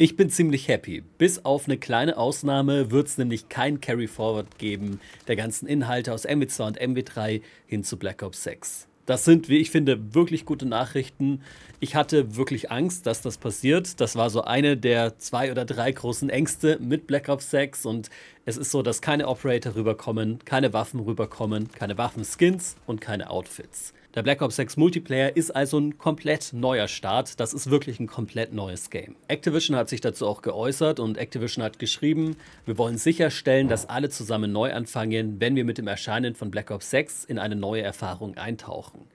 Ich bin ziemlich happy. Bis auf eine kleine Ausnahme wird es nämlich kein Carry Forward geben der ganzen Inhalte aus MW2 und MW3 hin zu Black Ops 6. Das sind, wie ich finde, wirklich gute Nachrichten. Ich hatte wirklich Angst, dass das passiert. Das war so eine der zwei oder drei großen Ängste mit Black Ops 6 und es ist so, dass keine Operator rüberkommen, keine Waffen rüberkommen, keine Waffenskins und keine Outfits. Der Black Ops 6 Multiplayer ist also ein komplett neuer Start. Das ist wirklich ein komplett neues Game. Activision hat sich dazu auch geäußert und Activision hat geschrieben, wir wollen sicherstellen, dass alle zusammen neu anfangen, wenn wir mit dem Erscheinen von Black Ops 6 in eine neue Erfahrung eintauchen.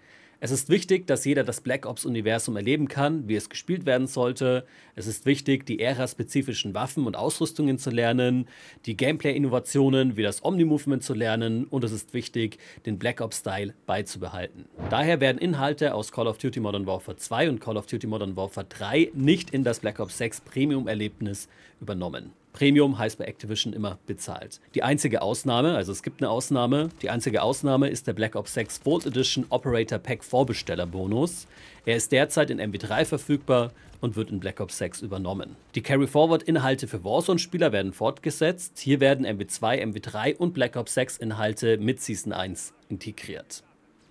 Es ist wichtig, dass jeder das Black Ops-Universum erleben kann, wie es gespielt werden sollte. Es ist wichtig, die ära-spezifischen Waffen und Ausrüstungen zu lernen, die Gameplay-Innovationen wie das Omni-Movement zu lernen und es ist wichtig, den Black Ops-Style beizubehalten. Daher werden Inhalte aus Call of Duty Modern Warfare 2 und Call of Duty Modern Warfare 3 nicht in das Black Ops 6 Premium-Erlebnis übernommen. Premium heißt bei Activision immer bezahlt. Die einzige Ausnahme, also es gibt eine Ausnahme, die einzige Ausnahme ist der Black Ops 6 Vault Edition Operator Pack Vorbestellerbonus. Er ist derzeit in MW3 verfügbar und wird in Black Ops 6 übernommen. Die Carry-Forward-Inhalte für Warzone-Spieler werden fortgesetzt. Hier werden MW2, MW3 und Black Ops 6-Inhalte mit Season 1 integriert.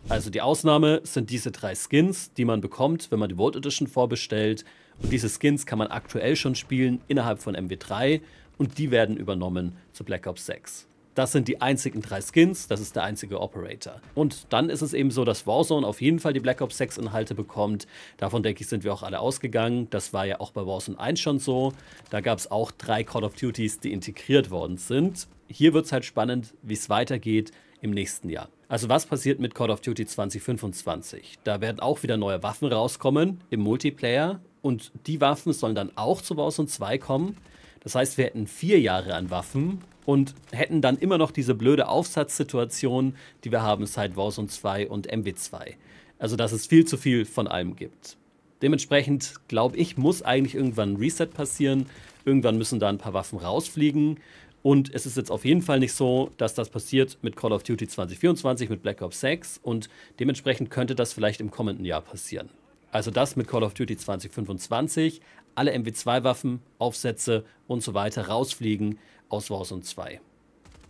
Also die Ausnahme sind diese drei Skins, die man bekommt, wenn man die Vault Edition vorbestellt und diese Skins kann man aktuell schon spielen innerhalb von MW3 und die werden übernommen zu Black Ops 6. Das sind die einzigen drei Skins, das ist der einzige Operator. Und dann ist es eben so, dass Warzone auf jeden Fall die Black Ops 6 Inhalte bekommt. Davon denke ich, sind wir auch alle ausgegangen. Das war ja auch bei Warzone 1 schon so. Da gab es auch drei Call of Duties, die integriert worden sind. Hier wird es halt spannend, wie es weitergeht im nächsten Jahr. Also was passiert mit Call of Duty 2025? Da werden auch wieder neue Waffen rauskommen im Multiplayer und die Waffen sollen dann auch zu Warzone 2 kommen. Das heißt, wir hätten vier Jahre an Waffen und hätten dann immer noch diese blöde Aufsatzsituation, die wir haben seit Warzone 2 und MW2. Also, dass es viel zu viel von allem gibt. Dementsprechend, glaube ich, muss eigentlich irgendwann ein Reset passieren. Irgendwann müssen da ein paar Waffen rausfliegen. Und es ist jetzt auf jeden Fall nicht so, dass das passiert mit Call of Duty 2024, mit Black Ops 6. Und dementsprechend könnte das vielleicht im kommenden Jahr passieren. Also das mit Call of Duty 2025, alle MW2-Waffen, Aufsätze und so weiter rausfliegen aus Warzone 2.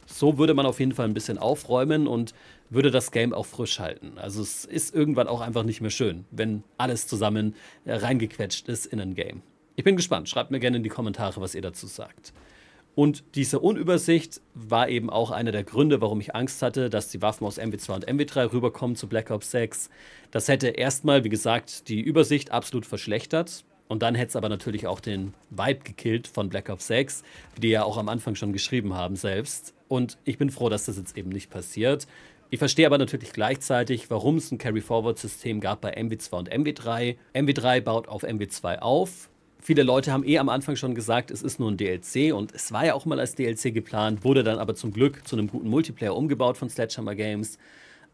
So würde man auf jeden Fall ein bisschen aufräumen und würde das Game auch frisch halten. Also es ist irgendwann auch einfach nicht mehr schön, wenn alles zusammen äh, reingequetscht ist in ein Game. Ich bin gespannt. Schreibt mir gerne in die Kommentare, was ihr dazu sagt. Und diese Unübersicht war eben auch einer der Gründe, warum ich Angst hatte, dass die Waffen aus MW2 und MW3 rüberkommen zu Black Ops 6. Das hätte erstmal, wie gesagt, die Übersicht absolut verschlechtert. Und dann hätte es aber natürlich auch den Vibe gekillt von Black Ops 6, wie die ja auch am Anfang schon geschrieben haben selbst. Und ich bin froh, dass das jetzt eben nicht passiert. Ich verstehe aber natürlich gleichzeitig, warum es ein Carry-Forward-System gab bei MW2 und MW3. MW3 baut auf MW2 auf, Viele Leute haben eh am Anfang schon gesagt, es ist nur ein DLC und es war ja auch mal als DLC geplant, wurde dann aber zum Glück zu einem guten Multiplayer umgebaut von Sledgehammer Games.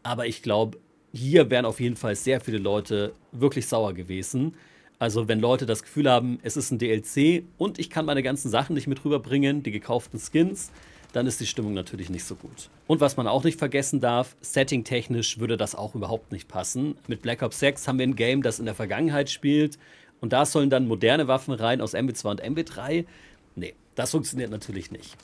Aber ich glaube, hier wären auf jeden Fall sehr viele Leute wirklich sauer gewesen. Also wenn Leute das Gefühl haben, es ist ein DLC und ich kann meine ganzen Sachen nicht mit rüberbringen, die gekauften Skins, dann ist die Stimmung natürlich nicht so gut. Und was man auch nicht vergessen darf, settingtechnisch würde das auch überhaupt nicht passen. Mit Black Ops 6 haben wir ein Game, das in der Vergangenheit spielt und da sollen dann moderne Waffen rein aus MW2 und MW3. Nee, das funktioniert natürlich nicht.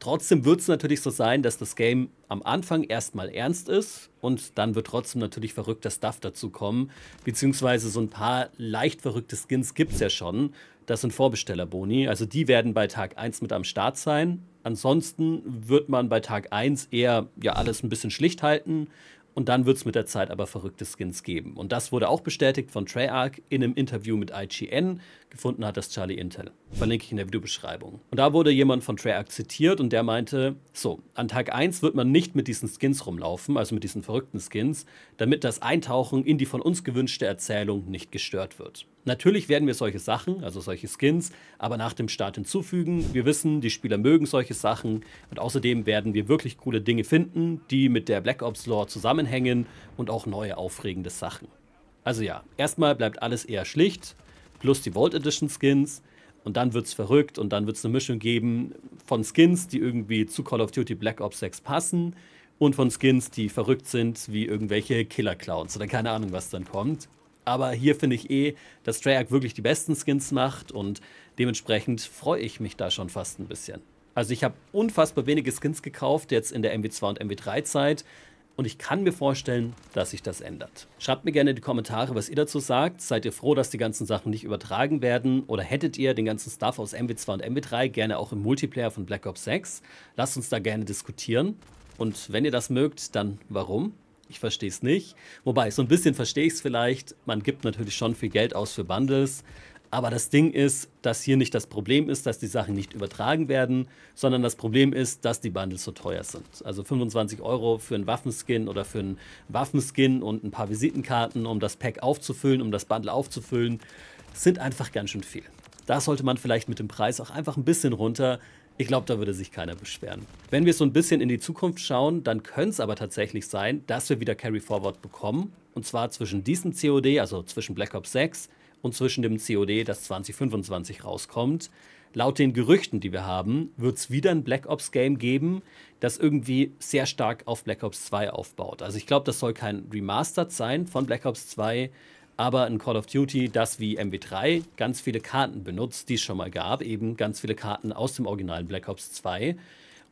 Trotzdem wird es natürlich so sein, dass das Game am Anfang erstmal ernst ist und dann wird trotzdem natürlich verrückter Stuff dazu kommen. Beziehungsweise so ein paar leicht verrückte Skins gibt es ja schon. Das sind Vorbestellerboni. Also die werden bei Tag 1 mit am Start sein. Ansonsten wird man bei Tag 1 eher ja alles ein bisschen schlicht halten und dann wird es mit der Zeit aber verrückte Skins geben. Und das wurde auch bestätigt von Treyarch in einem Interview mit IGN. Gefunden hat das Charlie Intel. Verlinke ich in der Videobeschreibung. Und da wurde jemand von Treyarch zitiert und der meinte, so, an Tag 1 wird man nicht mit diesen Skins rumlaufen, also mit diesen verrückten Skins, damit das Eintauchen in die von uns gewünschte Erzählung nicht gestört wird. Natürlich werden wir solche Sachen, also solche Skins, aber nach dem Start hinzufügen. Wir wissen, die Spieler mögen solche Sachen und außerdem werden wir wirklich coole Dinge finden, die mit der Black Ops Lore zusammenhängen und auch neue aufregende Sachen. Also ja, erstmal bleibt alles eher schlicht, plus die Vault Edition Skins. Und dann wird's verrückt und dann wird's eine Mischung geben von Skins, die irgendwie zu Call of Duty Black Ops 6 passen und von Skins, die verrückt sind, wie irgendwelche Killer Clowns oder keine Ahnung, was dann kommt. Aber hier finde ich eh, dass Treyarch wirklich die besten Skins macht und dementsprechend freue ich mich da schon fast ein bisschen. Also ich habe unfassbar wenige Skins gekauft jetzt in der MW2 und MW3 Zeit und ich kann mir vorstellen, dass sich das ändert. Schreibt mir gerne in die Kommentare, was ihr dazu sagt. Seid ihr froh, dass die ganzen Sachen nicht übertragen werden? Oder hättet ihr den ganzen Stuff aus MW2 und MW3 gerne auch im Multiplayer von Black Ops 6? Lasst uns da gerne diskutieren. Und wenn ihr das mögt, dann warum? ich verstehe es nicht. Wobei, so ein bisschen verstehe ich es vielleicht. Man gibt natürlich schon viel Geld aus für Bundles. Aber das Ding ist, dass hier nicht das Problem ist, dass die Sachen nicht übertragen werden, sondern das Problem ist, dass die Bundles so teuer sind. Also 25 Euro für einen Waffenskin oder für einen Waffenskin und ein paar Visitenkarten, um das Pack aufzufüllen, um das Bundle aufzufüllen, sind einfach ganz schön viel. Da sollte man vielleicht mit dem Preis auch einfach ein bisschen runter, ich glaube, da würde sich keiner beschweren. Wenn wir so ein bisschen in die Zukunft schauen, dann könnte es aber tatsächlich sein, dass wir wieder Carry Forward bekommen. Und zwar zwischen diesem COD, also zwischen Black Ops 6 und zwischen dem COD, das 2025 rauskommt. Laut den Gerüchten, die wir haben, wird es wieder ein Black Ops-Game geben, das irgendwie sehr stark auf Black Ops 2 aufbaut. Also ich glaube, das soll kein Remastered sein von Black Ops 2, aber ein Call of Duty, das wie MW3 ganz viele Karten benutzt, die es schon mal gab, eben ganz viele Karten aus dem originalen Black Ops 2.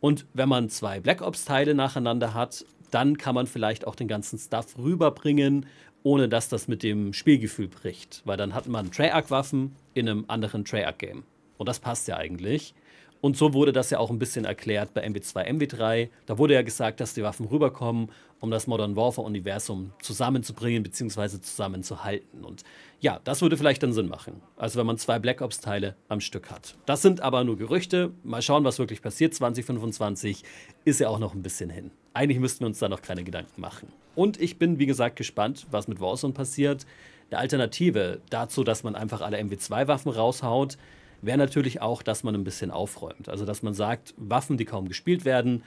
Und wenn man zwei Black Ops-Teile nacheinander hat, dann kann man vielleicht auch den ganzen Stuff rüberbringen, ohne dass das mit dem Spielgefühl bricht. Weil dann hat man Treyarch-Waffen in einem anderen Treyarch-Game. Und das passt ja eigentlich. Und so wurde das ja auch ein bisschen erklärt bei MW2, MW3. Da wurde ja gesagt, dass die Waffen rüberkommen, um das Modern Warfare-Universum zusammenzubringen bzw. zusammenzuhalten. Und ja, das würde vielleicht dann Sinn machen. Also wenn man zwei Black Ops-Teile am Stück hat. Das sind aber nur Gerüchte. Mal schauen, was wirklich passiert. 2025 ist ja auch noch ein bisschen hin. Eigentlich müssten wir uns da noch keine Gedanken machen. Und ich bin, wie gesagt, gespannt, was mit Warzone passiert. Eine Alternative dazu, dass man einfach alle MW2-Waffen raushaut, wäre natürlich auch, dass man ein bisschen aufräumt. Also, dass man sagt, Waffen, die kaum gespielt werden,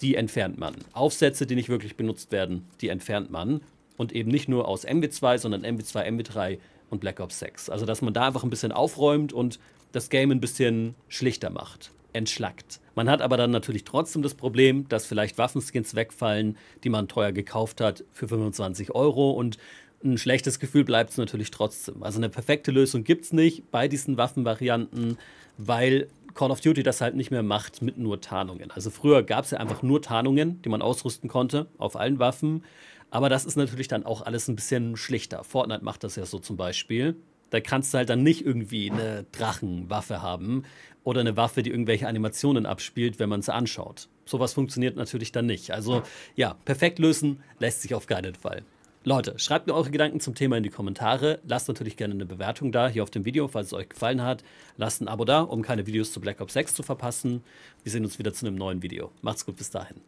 die entfernt man. Aufsätze, die nicht wirklich benutzt werden, die entfernt man. Und eben nicht nur aus MW2, sondern MW2, MW3 und Black Ops 6. Also, dass man da einfach ein bisschen aufräumt und das Game ein bisschen schlichter macht, entschlackt. Man hat aber dann natürlich trotzdem das Problem, dass vielleicht Waffenskins wegfallen, die man teuer gekauft hat für 25 Euro und ein schlechtes Gefühl bleibt es natürlich trotzdem. Also eine perfekte Lösung gibt es nicht bei diesen Waffenvarianten, weil Call of Duty das halt nicht mehr macht mit nur Tarnungen. Also früher gab es ja einfach nur Tarnungen, die man ausrüsten konnte auf allen Waffen. Aber das ist natürlich dann auch alles ein bisschen schlichter. Fortnite macht das ja so zum Beispiel. Da kannst du halt dann nicht irgendwie eine Drachenwaffe haben oder eine Waffe, die irgendwelche Animationen abspielt, wenn man es anschaut. Sowas funktioniert natürlich dann nicht. Also ja, perfekt lösen lässt sich auf keinen Fall. Leute, schreibt mir eure Gedanken zum Thema in die Kommentare. Lasst natürlich gerne eine Bewertung da hier auf dem Video, falls es euch gefallen hat. Lasst ein Abo da, um keine Videos zu Black Ops 6 zu verpassen. Wir sehen uns wieder zu einem neuen Video. Macht's gut, bis dahin.